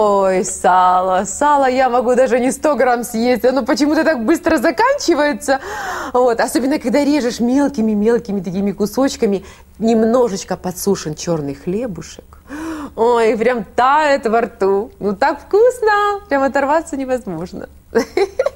Ой, сало, сало я могу даже не 100 грамм съесть, оно почему-то так быстро заканчивается. Вот, особенно когда режешь мелкими-мелкими такими кусочками, немножечко подсушен черный хлебушек. Ой, прям тает во рту. Ну так вкусно, прям оторваться невозможно.